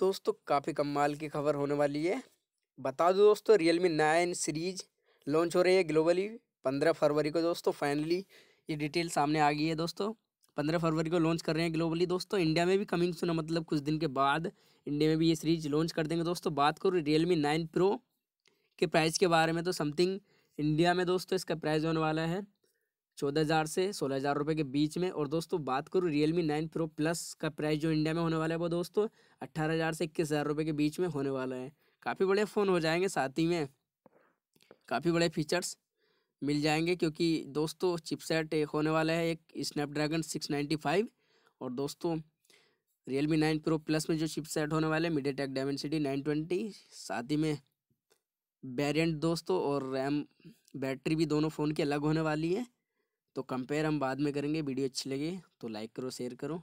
दोस्तों काफ़ी कमाल की खबर होने वाली है बता दो दोस्तों Realme nine series launch हो रही है ग्लोबली पंद्रह फरवरी को दोस्तों फाइनली ये डिटेल सामने आ गई है दोस्तों पंद्रह फरवरी को लॉन्च कर रहे हैं ग्लोबली दोस्तों इंडिया में भी कमिंग सुना मतलब कुछ दिन के बाद इंडिया में भी ये सीरीज लॉन्च कर देंगे दोस्तों बात करूँ रियल मी नाइन प्रो के प्राइस के बारे में तो समथिंग इंडिया में दोस्तों इसका प्राइस होने वाला है चौदह हज़ार से सोलह हज़ार रुपये के बीच में और दोस्तों बात करूँ Realme nine pro plus का प्राइस जो इंडिया में होने वाला है वो दोस्तों अट्ठारह हज़ार से इक्कीस हज़ार रुपये के बीच में होने वाला है काफ़ी बड़े फ़ोन हो जाएंगे साथ ही में काफ़ी बड़े फीचर्स मिल जाएंगे क्योंकि दोस्तों चिपसेट होने वाला है एक स्नैपड्रैगन सिक्स नाइन्टी फाइव और दोस्तों Realme nine pro plus में जो चिपसेट होने वाले हैं MediaTek Dimensity nine twenty साथ ही में वेरियंट दोस्तों और रैम बैटरी भी दोनों फ़ोन की अलग होने वाली है तो कंपेयर हम बाद में करेंगे वीडियो अच्छी लगे तो लाइक करो शेयर करो